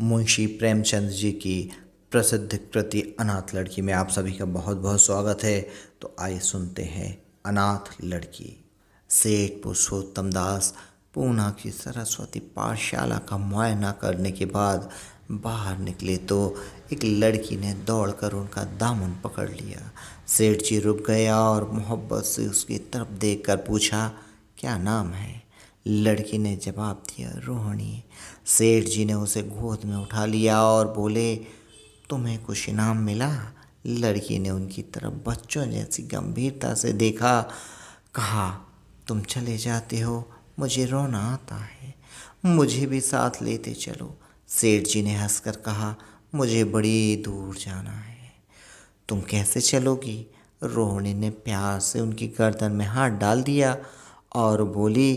मुंशी प्रेमचंद जी की प्रसिद्ध कृति अनाथ लड़की में आप सभी का बहुत बहुत स्वागत है तो आइए सुनते हैं अनाथ लड़की सेठ पुरुषोत्तम दास पूना की सरस्वती पाठशाला का मुआयना करने के बाद बाहर निकले तो एक लड़की ने दौड़कर उनका दामन पकड़ लिया सेठ जी रुक गया और मोहब्बत से उसकी तरफ देखकर पूछा क्या नाम है लड़की ने जवाब दिया रोहिणी सेठ जी ने उसे गोद में उठा लिया और बोले तुम्हें कुछ इनाम मिला लड़की ने उनकी तरफ बच्चों जैसी गंभीरता से देखा कहा तुम चले जाते हो मुझे रोना आता है मुझे भी साथ लेते चलो सेठ जी ने हंसकर कहा मुझे बड़ी दूर जाना है तुम कैसे चलोगी रोहिणी ने प्यार से उनकी गर्दन में हाथ डाल दिया और बोली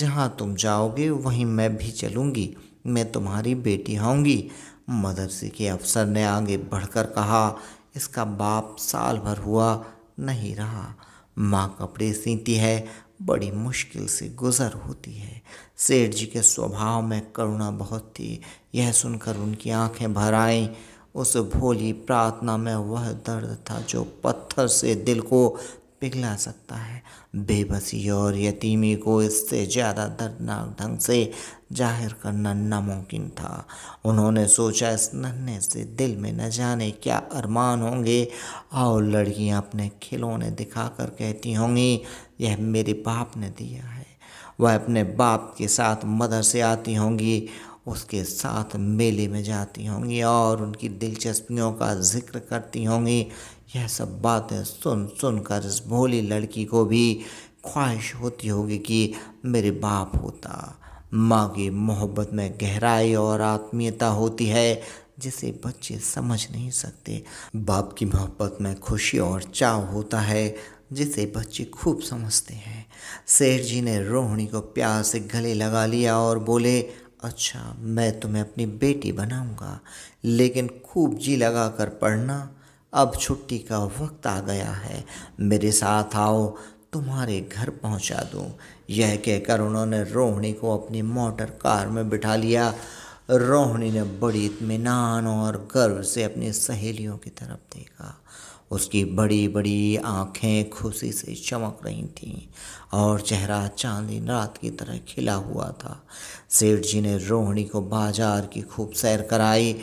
जहाँ तुम जाओगे वहीं मैं भी चलूँगी मैं तुम्हारी बेटी होंगी मदरसे के अफसर ने आगे बढ़कर कहा इसका बाप साल भर हुआ नहीं रहा माँ कपड़े सीती है बड़ी मुश्किल से गुजर होती है सेठ जी के स्वभाव में करुणा बहुत थी यह सुनकर उनकी आंखें भर आईं उस भोली प्रार्थना में वह दर्द था जो पत्थर से दिल को पिघला सकता है बेबसी और यतीमी को इससे ज़्यादा दर्दनाक ढंग से जाहिर करना नामुमकिन था उन्होंने सोचा इस नन्हे से दिल में न जाने क्या अरमान होंगे और लड़कियां अपने खिलौने दिखाकर कहती होंगी यह मेरे बाप ने दिया है वह अपने बाप के साथ मदर से आती होंगी उसके साथ मेले में जाती होंगी और उनकी दिलचस्पियों का जिक्र करती होंगी यह सब बातें सुन सुन कर इस भोली लड़की को भी ख्वाहिश होती होगी कि मेरे बाप होता माँ की मोहब्बत में गहराई और आत्मीयता होती है जिसे बच्चे समझ नहीं सकते बाप की मोहब्बत में खुशी और चाव होता है जिसे बच्चे खूब समझते हैं सेठ जी ने रोहिणी को प्यार से गले लगा लिया और बोले अच्छा मैं तुम्हें अपनी बेटी बनाऊंगा लेकिन खूब जी लगा कर पढ़ना अब छुट्टी का वक्त आ गया है मेरे साथ आओ तुम्हारे घर पहुंचा दूं यह कहकर उन्होंने रोहिणी को अपनी मोटर कार में बिठा लिया रोहिणी ने बड़ी इतमान और गर्व से अपनी सहेलियों की तरफ देखा उसकी बड़ी बड़ी आँखें खुशी से चमक रही थीं और चेहरा चांदी रात की तरह खिला हुआ था सेठ जी ने रोहिणी को बाजार की खूब सैर कराई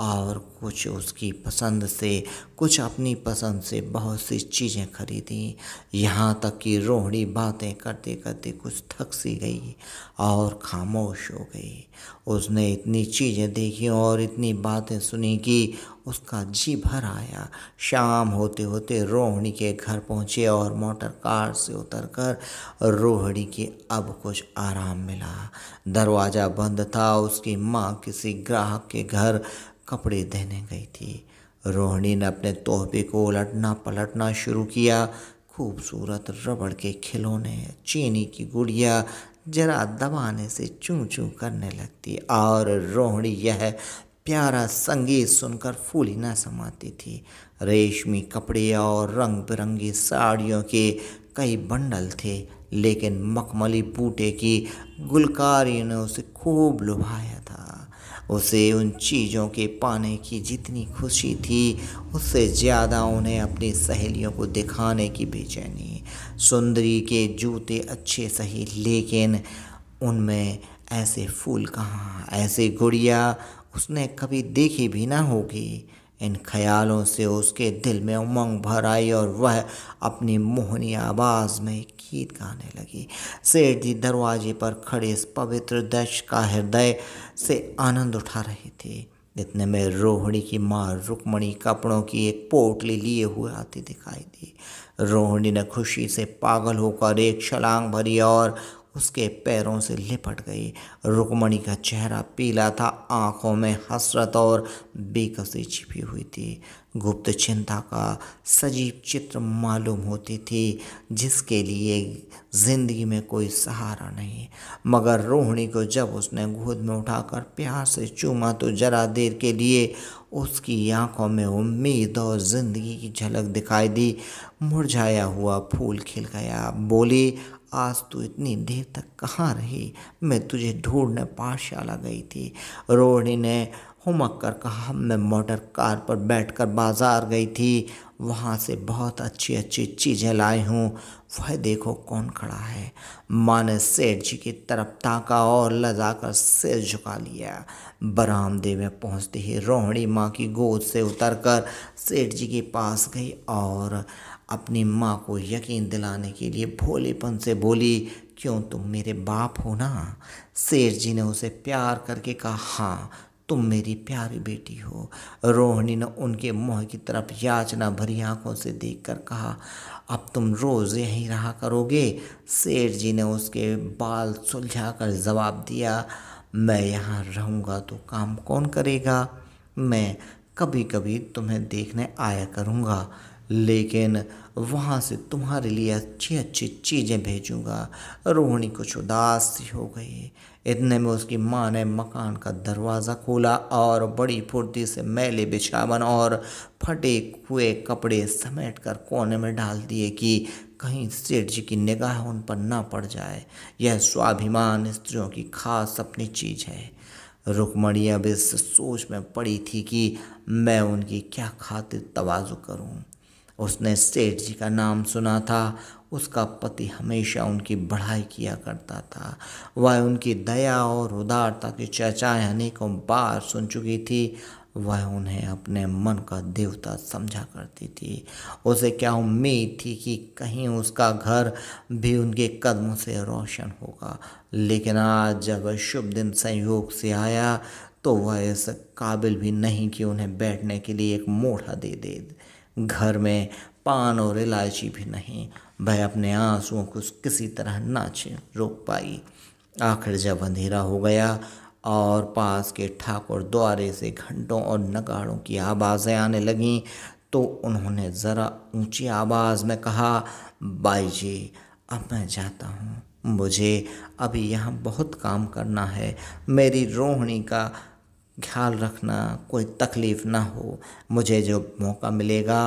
और कुछ उसकी पसंद से कुछ अपनी पसंद से बहुत सी चीज़ें खरीदी यहाँ तक कि रोहड़ी बातें करते करते कुछ थक सी गई और खामोश हो गई उसने इतनी चीज़ें देखी और इतनी बातें सुनी कि उसका जी भर आया शाम होते होते रोहिणी के घर पहुँचे और मोटर कार से उतरकर रोहिणी के अब कुछ आराम मिला दरवाज़ा बंद था उसकी माँ किसी ग्राहक के घर कपड़े देने गई थी रोहिणी ने अपने तोहफे को उलटना पलटना शुरू किया खूबसूरत रबड़ के खिलौने चीनी की गुड़िया जरा दबाने से चू चू करने लगती और रोहिणी यह प्यारा संगीत सुनकर फूली न समाती थी रेशमी कपड़े और रंग बिरंगी साड़ियों के कई बंडल थे लेकिन मखमली बूटे की गुलकारी ने उसे खूब लुभाया था उसे उन चीज़ों के पाने की जितनी खुशी थी उससे ज़्यादा उन्हें अपनी सहेलियों को दिखाने की बेचैनी सुंदरी के जूते अच्छे सही लेकिन उनमें ऐसे फूल कहाँ ऐसे गुड़िया उसने कभी देखी भी ना होगी इन ख्यालों से उसके दिल में उमंग भर आई और वह अपनी मोहनी आवाज़ में गीत गाने लगी सेठ जी दरवाजे पर खड़े इस पवित्र दश का हृदय से आनंद उठा रहे थे इतने में रोहिणी की माँ रुक्मणी कपड़ों की एक पोटली लिए हुए आती दिखाई दी रोहिणी ने खुशी से पागल होकर एक छलांग भरी और उसके पैरों से लिपट गई रुकमणी का चेहरा पीला था आंखों में हसरत और बेकसी छिपी हुई थी गुप्त चिंता का सजीव चित्र मालूम होती थी जिसके लिए ज़िंदगी में कोई सहारा नहीं मगर रोहिणी को जब उसने गोद में उठाकर प्यार से चूमा तो ज़रा देर के लिए उसकी आंखों में उम्मीद और ज़िंदगी की झलक दिखाई दी मुरझाया हुआ फूल खिल गया बोली आज तू इतनी देर तक कहाँ रही मैं तुझे ढूंढने पाठशाला गई थी रोहिणी ने हुमक कर कहा मैं मोटर कार पर बैठकर बाज़ार गई थी वहाँ से बहुत अच्छी अच्छी चीज़ें लाई हूँ वह देखो कौन खड़ा है माँ ने सेठ जी की तरफ ताका और लजाकर सिर झुका लिया बरामदे में पहुँचते ही रोहिणी माँ की गोद से उतर कर सेठ जी के पास गई और अपनी माँ को यकीन दिलाने के लिए भोलेपन से बोली क्यों तुम मेरे बाप हो ना शेर जी ने उसे प्यार करके कहा हाँ तुम मेरी प्यारी बेटी हो रोहिणी ने उनके मुँह की तरफ याचना भरी आंखों से देखकर कहा अब तुम रोज़ यहीं रहा करोगे शेर जी ने उसके बाल सुलझा कर जवाब दिया मैं यहाँ रहूँगा तो काम कौन करेगा मैं कभी कभी तुम्हें देखने आया करूँगा लेकिन वहाँ से तुम्हारे लिए अच्छी अच्छी चीज़ें भेजूँगा रोहिणी कुछ उदास सी हो गई इतने में उसकी माँ ने मकान का दरवाज़ा खोला और बड़ी फुर्ती से मैले बिछावन और फटे हुए कपड़े समेट कर कोने में डाल दिए कि कहीं सेठ जी की निगाह उन पर ना पड़ जाए यह स्वाभिमान स्त्रियों की खास अपनी चीज़ है रुकमणी अब इस सोच में पड़ी थी कि मैं उनकी क्या खातिर तवाज़ु करूं उसने सेठ जी का नाम सुना था उसका पति हमेशा उनकी बढ़ाई किया करता था वह उनकी दया और उदारता की चर्चाएँ अनेकों बार सुन चुकी थी वह उन्हें अपने मन का देवता समझा करती थी उसे क्या उम्मीद थी कि कहीं उसका घर भी उनके कदमों से रोशन होगा लेकिन आज जब शुभ दिन संयोग से आया तो वह इस काबिल भी नहीं कि उन्हें बैठने के लिए एक मोढ़ा दे दे घर में पान और इलायची भी नहीं वह अपने आंसुओं को किसी तरह ना रोक पाई आखिर जब अंधेरा हो गया और पास के ठाकुर द्वारे से घंटों और नगाड़ों की आवाज़ें आने लगीं तो उन्होंने ज़रा ऊंची आवाज़ में कहा बाई जी अब मैं जाता हूँ मुझे अभी यहाँ बहुत काम करना है मेरी रोहिणी का ख्याल रखना कोई तकलीफ़ ना हो मुझे जो मौका मिलेगा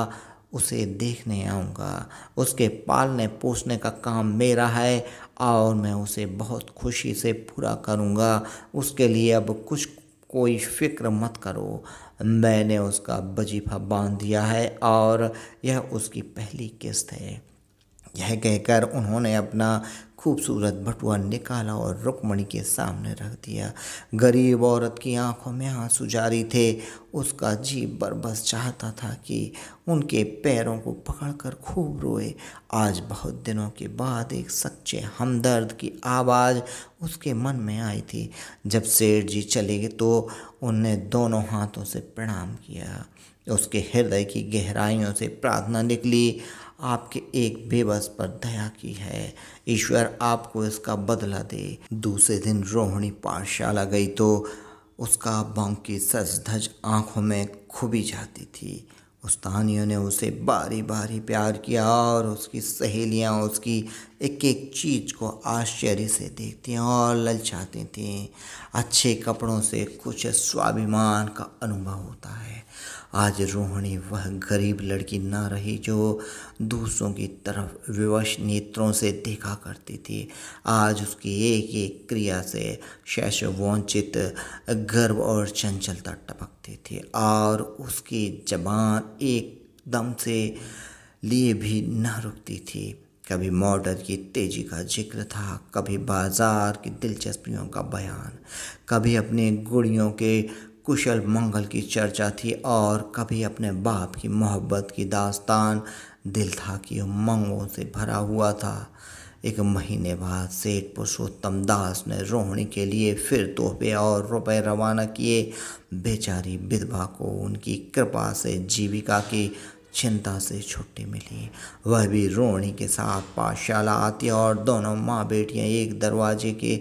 उसे देखने आऊँगा उसके पालने पोसने का काम मेरा है और मैं उसे बहुत खुशी से पूरा करूँगा उसके लिए अब कुछ कोई फिक्र मत करो मैंने उसका वजीफा बांध दिया है और यह उसकी पहली किस्त है यह कहकर उन्होंने अपना खूबसूरत बटुआ निकाला और रुक्मणी के सामने रख दिया गरीब औरत की आंखों में आंसू जारी थे उसका जी बरबस चाहता था कि उनके पैरों को पकड़कर खूब रोए आज बहुत दिनों के बाद एक सच्चे हमदर्द की आवाज़ उसके मन में आई थी जब सेठ जी चले गए तो उनने दोनों हाथों से प्रणाम किया उसके हृदय की गहराइयों से प्रार्थना निकली आपके एक बेबस पर दया की है ईश्वर आपको इसका बदला दे दूसरे दिन रोहिणी पाठशाला गई तो उसका बांकी सज धज आँखों में खुबी जाती थी उस्तानियों ने उसे बारी बारी प्यार किया और उसकी सहेलियां उसकी एक एक चीज़ को आश्चर्य से देखती हैं और ललचाती थी अच्छे कपड़ों से कुछ स्वाभिमान का अनुभव होता है आज रोहिणी वह गरीब लड़की ना रही जो दूसरों की तरफ विवश नेत्रों से देखा करती थी आज उसकी एक एक क्रिया से शैश वंचित गर्व और चंचलता टपकती थी और उसकी जबान एकदम से लिए भी न रुकती थी कभी मॉडर की तेजी का जिक्र था कभी बाजार की दिलचस्पियों का बयान कभी अपने गुड़ियों के कुशल मंगल की चर्चा थी और कभी अपने बाप की मोहब्बत की दास्तान दिल था कि उमंगों से भरा हुआ था एक महीने बाद सेठ पुरुषोत्तम दास ने रोहिणी के लिए फिर तोहफे और रुपए रवाना किए बेचारी विधवा को उनकी कृपा से जीविका की चिंता से छुट्टी मिली वह भी रोहिणी के साथ पाठशाला आती और दोनों माँ बेटियाँ एक दरवाजे के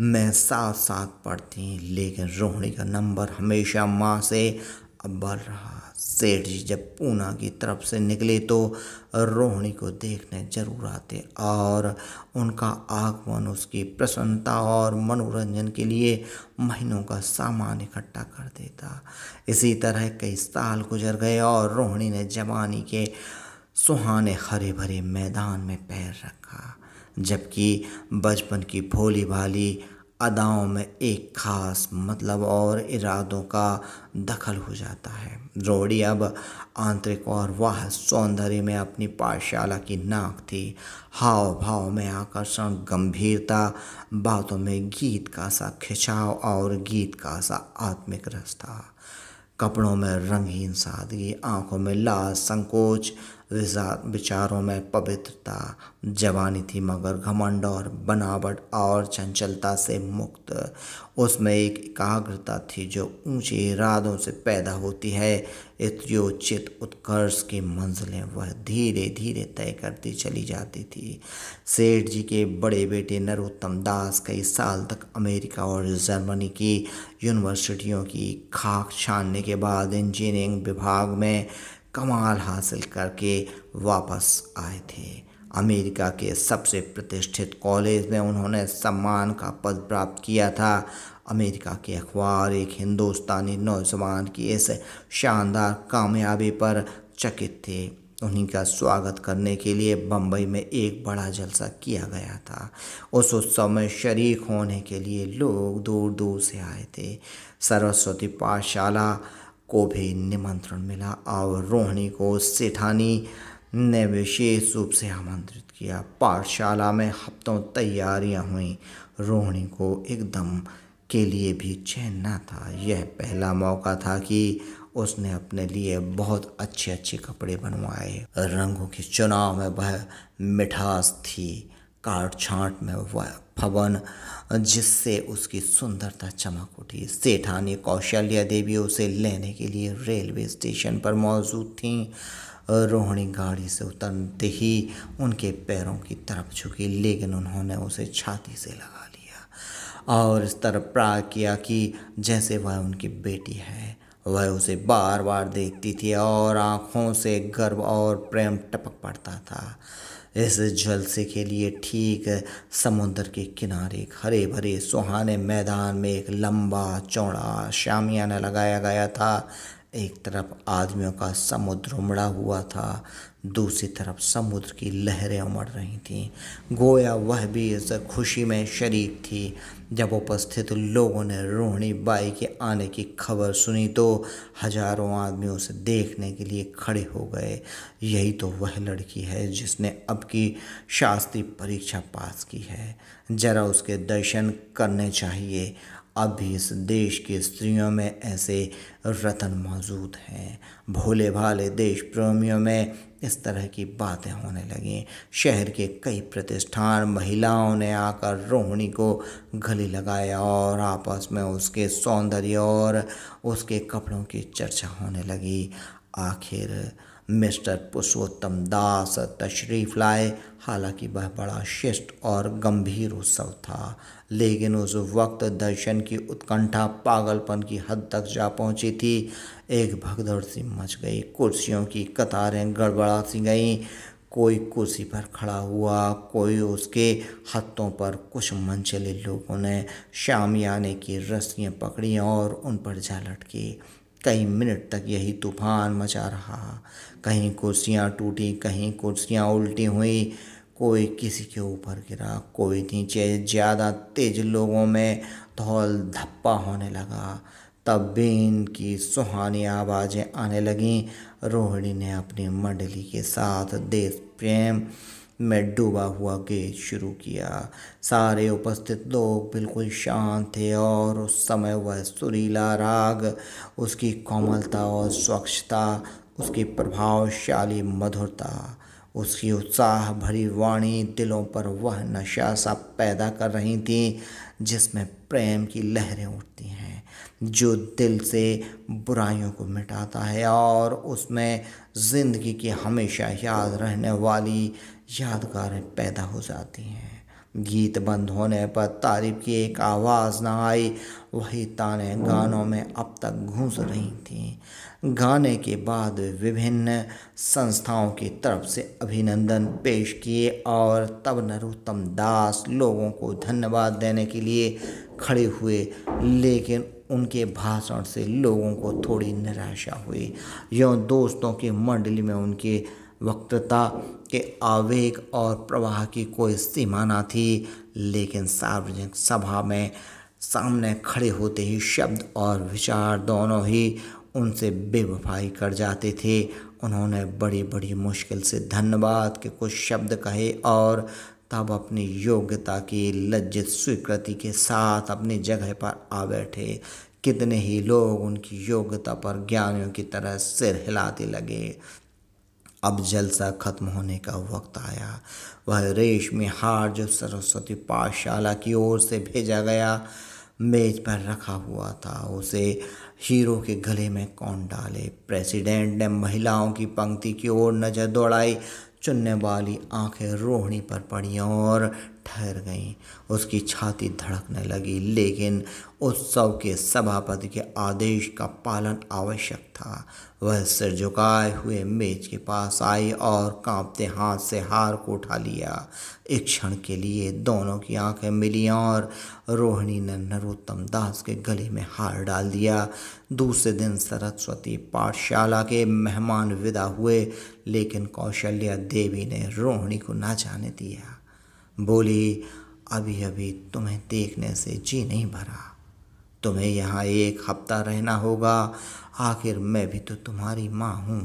में साथ साथ पढ़ती लेकिन रोहिणी का नंबर हमेशा माँ से अब्बल रहा सेठ जी जब पूना की तरफ से निकले तो रोहिणी को देखने जरूर आते और उनका आगमन उसकी प्रसन्नता और मनोरंजन के लिए महीनों का सामान इकट्ठा कर देता इसी तरह कई साल गुजर गए और रोहिणी ने जवानी के सुहाने हरे भरे मैदान में पैर रखा जबकि बचपन की भोली भाली अदाओं में एक ख़ास मतलब और इरादों का दखल हो जाता है रोड़ी अब आंतरिक और वह सौंदर्य में अपनी पाठशाला की नाक थी हाव भाव में आकर्षण गंभीरता बातों में गीत का सा खिंचाव और गीत का सा आत्मिक रस था कपड़ों में रंगीन सादगी आंखों में लाल संकोच विचारों में पवित्रता जवानी थी मगर घमंड और बनावट और चंचलता से मुक्त उसमें एक एकाग्रता थी जो ऊंचे इरादों से पैदा होती है इत्योचित उत्कर्ष की मंजिलें वह धीरे धीरे तय करती चली जाती थी सेठ जी के बड़े बेटे नरोत्तम दास कई साल तक अमेरिका और जर्मनी की यूनिवर्सिटियों की खाक छानने के बाद इंजीनियरिंग विभाग में कमाल हासिल करके वापस आए थे अमेरिका के सबसे प्रतिष्ठित कॉलेज में उन्होंने सम्मान का पद प्राप्त किया था अमेरिका के अखबार एक हिंदुस्तानी नौजवान की इस शानदार कामयाबी पर चकित थे उन्हीं का स्वागत करने के लिए बम्बई में एक बड़ा जलसा किया गया था उस उत्सव में शरीक होने के लिए लोग दूर दूर से आए थे सरस्वती पाठशाला को भी निमंत्रण मिला और रोहिणी को सेठानी ने विशेष रूप से आमंत्रित किया पाठशाला में हफ्तों तैयारियां हुई रोहिणी को एकदम के लिए भी चैन न था यह पहला मौका था कि उसने अपने लिए बहुत अच्छे अच्छे कपड़े बनवाए रंगों के चुनाव में वह मिठास थी काट छाँट में फवन जिससे उसकी सुंदरता चमक उठी सेठानी कौशल्या देवी उसे लेने के लिए रेलवे स्टेशन पर मौजूद थीं रोहिणी गाड़ी से उतरते ही उनके पैरों की तरफ झुकी लेकिन उन्होंने उसे छाती से लगा लिया और इस तरह प्रा किया कि जैसे वह उनकी बेटी है वह उसे बार बार देखती थी और आँखों से गर्व और प्रेम टपक पड़ता था इस जलसे के लिए ठीक समुद्र के किनारे एक हरे भरे सुहाने मैदान में एक लंबा चौड़ा शामियाना लगाया गया था एक तरफ आदमियों का समुद्र उमड़ा हुआ था दूसरी तरफ समुद्र की लहरें उमड़ रही थीं गोया वह भी इस खुशी में शरीक थी जब उपस्थित लोगों ने रोहिणी बाई के आने की खबर सुनी तो हजारों आदमी उसे देखने के लिए खड़े हो गए यही तो वह लड़की है जिसने अब की शास्त्री परीक्षा पास की है ज़रा उसके दर्शन करने चाहिए अब भी इस देश की स्त्रियों में ऐसे रतन मौजूद हैं भोले भाले देश प्रेमियों में इस तरह की बातें होने लगीं शहर के कई प्रतिष्ठान महिलाओं ने आकर रोहिणी को गले लगाया और आपस में उसके सौंदर्य और उसके कपड़ों की चर्चा होने लगी आखिर मिस्टर पुरुषोत्तम दास तशरीफ़ लाए हालांकि वह बड़ा शिष्ट और गंभीर उत्सव था लेकिन उस वक्त दर्शन की उत्कंठा पागलपन की हद तक जा पहुंची थी एक भगदड़ सी मच गई कुर्सियों की कतारें गड़बड़ा सी गईं कोई कुर्सी पर खड़ा हुआ कोई उसके हथों पर कुछ मनचले लोगों ने शामियाने की रस्सियाँ पकड़ी और उन पर जा लटकी कई मिनट तक यही तूफान मचा रहा कहीं कुर्सियाँ टूटी कहीं कुर्सियाँ उल्टी हुई कोई किसी के ऊपर गिरा कोई नीचे ज़्यादा तेज लोगों में धौल धप्पा होने लगा तब भी इनकी सुहानी आवाज़ें आने लगीं रोहिणी ने अपनी मंडली के साथ देश प्रेम में डूबा हुआ गेज शुरू किया सारे उपस्थित लोग बिल्कुल शांत थे और उस समय वह सुरीला राग उसकी कोमलता और स्वच्छता उसकी प्रभावशाली मधुरता उसकी उत्साह भरी वाणी दिलों पर वह नशा सा पैदा कर रही थी जिसमें प्रेम की लहरें उठती हैं जो दिल से बुराइयों को मिटाता है और उसमें ज़िंदगी की हमेशा याद रहने वाली यादगारें पैदा हो जाती हैं गीत बंद होने पर तारीफ की एक आवाज़ ना आई वही ताने गानों में अब तक घूस रही थीं गाने के बाद विभिन्न संस्थाओं की तरफ से अभिनंदन पेश किए और तब नरोत्तम दास लोगों को धन्यवाद देने के लिए खड़े हुए लेकिन उनके भाषण से लोगों को थोड़ी निराशा हुई यों दोस्तों की मंडली में उनके वक्तता के आवेग और प्रवाह की कोई सीमा ना थी लेकिन सार्वजनिक सभा में सामने खड़े होते ही शब्द और विचार दोनों ही उनसे बेवफाई कर जाते थे उन्होंने बड़ी बड़ी मुश्किल से धन्यवाद के कुछ शब्द कहे और तब अपनी योग्यता की लज्जित स्वीकृति के साथ अपनी जगह पर आ बैठे कितने ही लोग उनकी योग्यता पर ज्ञानियों की तरह सिर हिलाते लगे अब जलसा खत्म होने का वक्त आया वह रेशमी हार जो सरस्वती पाठशाला की ओर से भेजा गया मेज पर रखा हुआ था उसे हीरो के गले में कौन डाले प्रेसिडेंट ने महिलाओं की पंक्ति की ओर नज़र दौड़ाई चुनने वाली आंखें रोहिणी पर पड़ी और ठहर गई उसकी छाती धड़कने लगी लेकिन उत्सव के सभापति के आदेश का पालन आवश्यक था वह सिर झुकाए हुए मेज के पास आई और कांपते हाथ से हार को उठा लिया एक क्षण के लिए दोनों की आंखें मिली और रोहिणी ने नरोत्तम दास के गले में हार डाल दिया दूसरे दिन सरस्वती पाठशाला के मेहमान विदा हुए लेकिन कौशल्या देवी ने रोहिणी को ना जाने दिया बोली अभी अभी तुम्हें देखने से जी नहीं भरा तुम्हें यहाँ एक हफ्ता रहना होगा आखिर मैं भी तो तुम्हारी माँ हूँ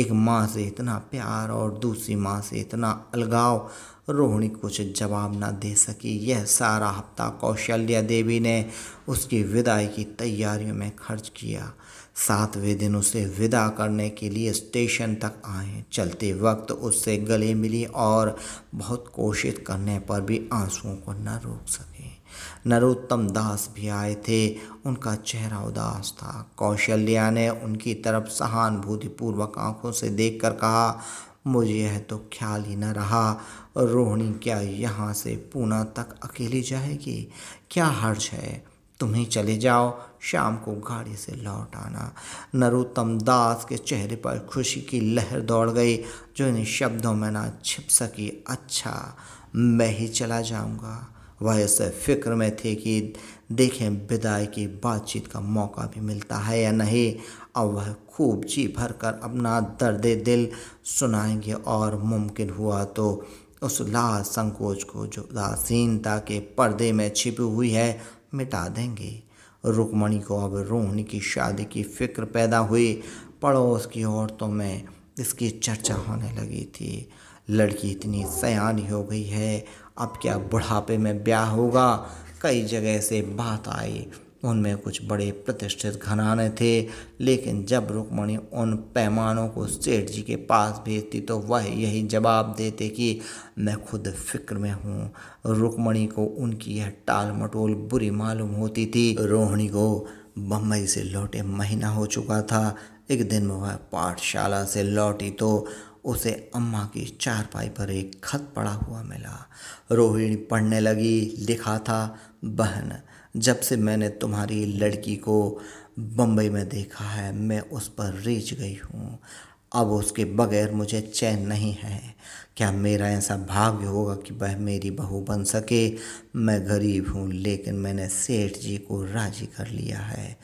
एक माँ से इतना प्यार और दूसरी माँ से इतना अलगाव रोहिणी कुछ जवाब न दे सकी यह सारा हफ्ता कौशल्या देवी ने उसकी विदाई की तैयारियों में खर्च किया सातवें दिन उसे विदा करने के लिए स्टेशन तक आए चलते वक्त उससे गले मिली और बहुत कोशिश करने पर भी आंसुओं को न रोक सके नरोत्तम दास भी आए थे उनका चेहरा उदास था कौशल्या ने उनकी तरफ सहानुभूतिपूर्वक आंखों से देखकर कहा मुझे यह तो ख्याल ही न रहा रोहिणी क्या यहाँ से पूना तक अकेली जाएगी क्या हर्ष है तुम्हें चले जाओ शाम को गाड़ी से लौट आना नरोत्तम दास के चेहरे पर खुशी की लहर दौड़ गई जो इन शब्दों में ना छिप सकी अच्छा मैं ही चला जाऊंगा वह इस फिक्र में थे कि देखें विदाई की बातचीत का मौका भी मिलता है या नहीं और वह खूब जी भर कर अपना दर्द दिल सुनाएंगे और मुमकिन हुआ तो उस लाल संकोच को जो उदासीनता के पर्दे में छिपी हुई है मिटा देंगे रुकमणी को अब रोहिणी की शादी की फिक्र पैदा हुई पड़ोस की औरतों में इसकी चर्चा होने लगी थी लड़की इतनी सयानी हो गई है अब क्या बुढ़ापे में ब्याह होगा कई जगह से बात आई उनमें कुछ बड़े प्रतिष्ठित घराने थे लेकिन जब रुक्मणी उन पैमानों को सेठ जी के पास भेजती तो वह यही जवाब देते कि मैं खुद फिक्र में हूँ रुक्मणी को उनकी यह टाल मटोल बुरी मालूम होती थी रोहिणी को बम्बई से लौटे महीना हो चुका था एक दिन वह पाठशाला से लौटी तो उसे अम्मा की चारपाई पर एक खत पड़ा हुआ मिला रोहिणी पढ़ने लगी लिखा था बहन जब से मैंने तुम्हारी लड़की को बम्बई में देखा है मैं उस पर रेच गई हूँ अब उसके बगैर मुझे चैन नहीं है क्या मेरा ऐसा भाग्य होगा कि वह मेरी बहू बन सके मैं गरीब हूँ लेकिन मैंने सेठ जी को राजी कर लिया है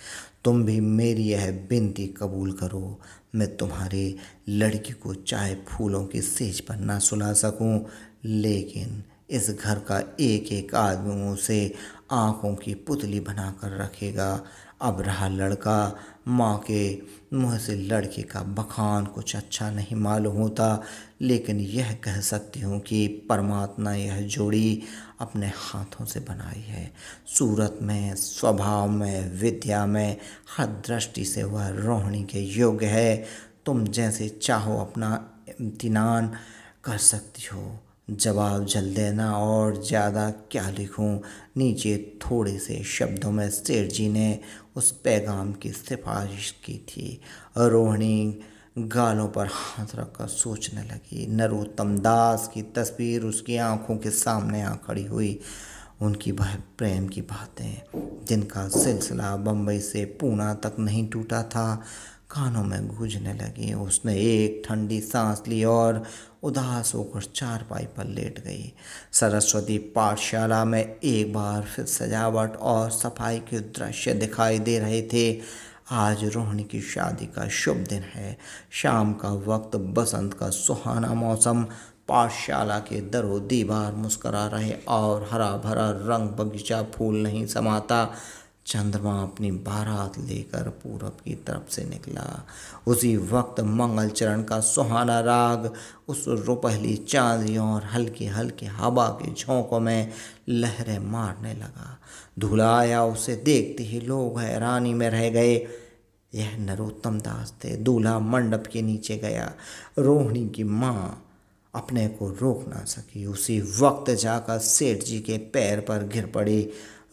तुम भी मेरी यह बिनती कबूल करो मैं तुम्हारे लड़की को चाहे फूलों की सेज पर ना सुला सकूं लेकिन इस घर का एक एक आदमी उसे आँखों की पुतली बनाकर रखेगा अब रहा लड़का माँ के मुँह से लड़के का बखान कुछ अच्छा नहीं मालूम होता लेकिन यह कह सकती हूँ कि परमात्मा यह जोड़ी अपने हाथों से बनाई है सूरत में स्वभाव में विद्या में हर दृष्टि से वह रोहिणी के योग्य है तुम जैसे चाहो अपना इम्तिनान कर सकती हो जवाब जल देना और ज़्यादा क्या लिखूं नीचे थोड़े से शब्दों में सेठ जी ने उस पैगाम की सिफारिश की थी रोहिणी गालों पर हाथ रखकर सोचने लगी नरोत्तम दास की तस्वीर उसकी आंखों के सामने आ खड़ी हुई उनकी भय प्रेम की बातें जिनका सिलसिला बम्बई से पूना तक नहीं टूटा था कानों में गूंजने लगी उसने एक ठंडी सांस ली और उदास होकर चारपाई पर लेट गई सरस्वती पाठशाला में एक बार फिर सजावट और सफाई के दृश्य दिखाई दे रहे थे आज रोहिणी की शादी का शुभ दिन है शाम का वक्त बसंत का सुहाना मौसम पाठशाला के दरो दीवार मुस्करा रहे और हरा भरा रंग बगीचा फूल नहीं समाता चंद्रमा अपनी बारात लेकर पूरब की तरफ से निकला उसी वक्त मंगल चरण का सुहाना राग उस रुपहली चांदियों और हल्के हल्के हवा के झोंकों में लहरें मारने लगा धुलाया उसे देखते ही लोग हैरानी में रह गए यह नरोत्तम दास थे दूल्हा मंडप के नीचे गया रोहिणी की माँ अपने को रोक ना सकी उसी वक्त जाकर सेठ जी के पैर पर गिर पड़ी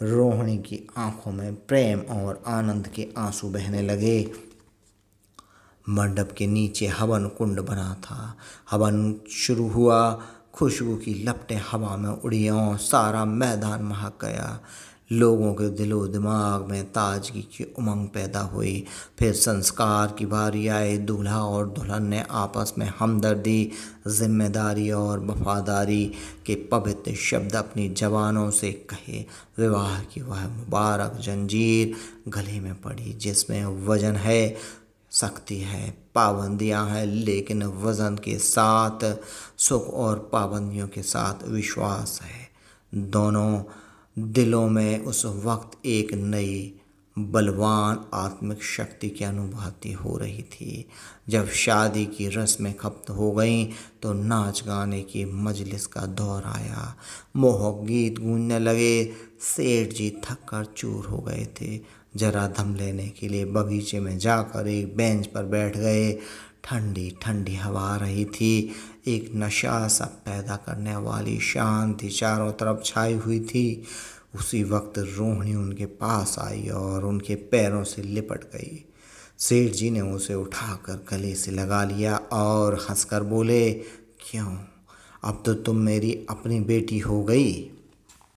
रोहिणी की आंखों में प्रेम और आनंद के आंसू बहने लगे मंडप के नीचे हवन कुंड बना था हवन शुरू हुआ खुशबू की लपटें हवा में उड़ियों सारा मैदान महक गया लोगों के दिलो दिमाग में ताजगी की उमंग पैदा हुई फिर संस्कार की बारी आई दूल्हा और दुल्हन ने आपस में हमदर्दी जिम्मेदारी और वफादारी के पवित्र शब्द अपनी जवानों से कहे विवाह की वह मुबारक जंजीर गले में पड़ी जिसमें वजन है सख्ती है पाबंदियां हैं लेकिन वज़न के साथ सुख और पाबंदियों के साथ विश्वास है दोनों दिलों में उस वक्त एक नई बलवान आत्मिक शक्ति की अनुभूति हो रही थी जब शादी की रस्में खप्त हो गईं तो नाच गाने की मजलिस का दौर आया मोहक गीत गूंजने लगे सेठ जी थक कर चूर हो गए थे जरा दम लेने के लिए बगीचे में जाकर एक बेंच पर बैठ गए ठंडी ठंडी हवा आ रही थी एक नशा सा पैदा करने वाली शांति चारों तरफ छाई हुई थी उसी वक्त रोहिणी उनके पास आई और उनके पैरों से लिपट गई सेठ जी ने उसे उठाकर गले से लगा लिया और हंसकर बोले क्यों अब तो तुम मेरी अपनी बेटी हो गई